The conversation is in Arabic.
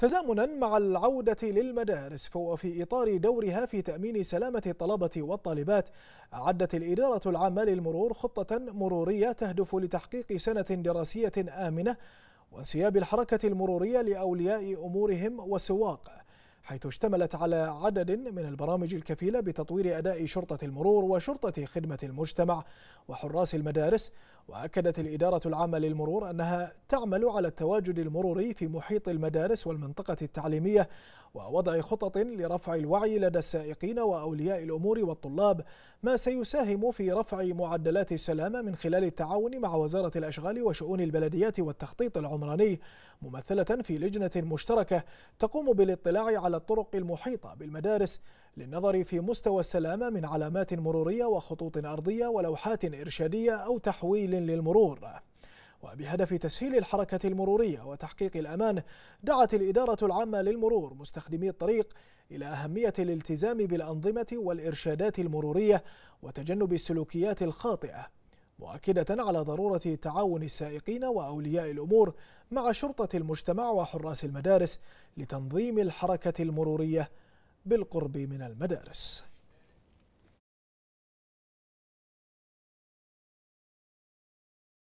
تزامنا مع العودة للمدارس وفي إطار دورها في تأمين سلامة الطلبة والطالبات أعدت الإدارة العامة للمرور خطة مرورية تهدف لتحقيق سنة دراسية آمنة وانسياب الحركة المرورية لأولياء أمورهم وسواق حيث اشتملت على عدد من البرامج الكفيلة بتطوير أداء شرطة المرور وشرطة خدمة المجتمع وحراس المدارس وأكدت الإدارة العامة للمرور أنها تعمل على التواجد المروري في محيط المدارس والمنطقة التعليمية ووضع خطط لرفع الوعي لدى السائقين وأولياء الأمور والطلاب ما سيساهم في رفع معدلات السلامة من خلال التعاون مع وزارة الأشغال وشؤون البلديات والتخطيط العمراني ممثلة في لجنة مشتركة تقوم بالاطلاع على الطرق المحيطة بالمدارس للنظر في مستوى السلامة من علامات مرورية وخطوط أرضية ولوحات إرشادية أو تحويل للمرور وبهدف تسهيل الحركة المرورية وتحقيق الأمان دعت الإدارة العامة للمرور مستخدمي الطريق إلى أهمية الالتزام بالأنظمة والإرشادات المرورية وتجنب السلوكيات الخاطئة مؤكدة على ضرورة تعاون السائقين وأولياء الأمور مع شرطة المجتمع وحراس المدارس لتنظيم الحركة المرورية بالقرب من المدارس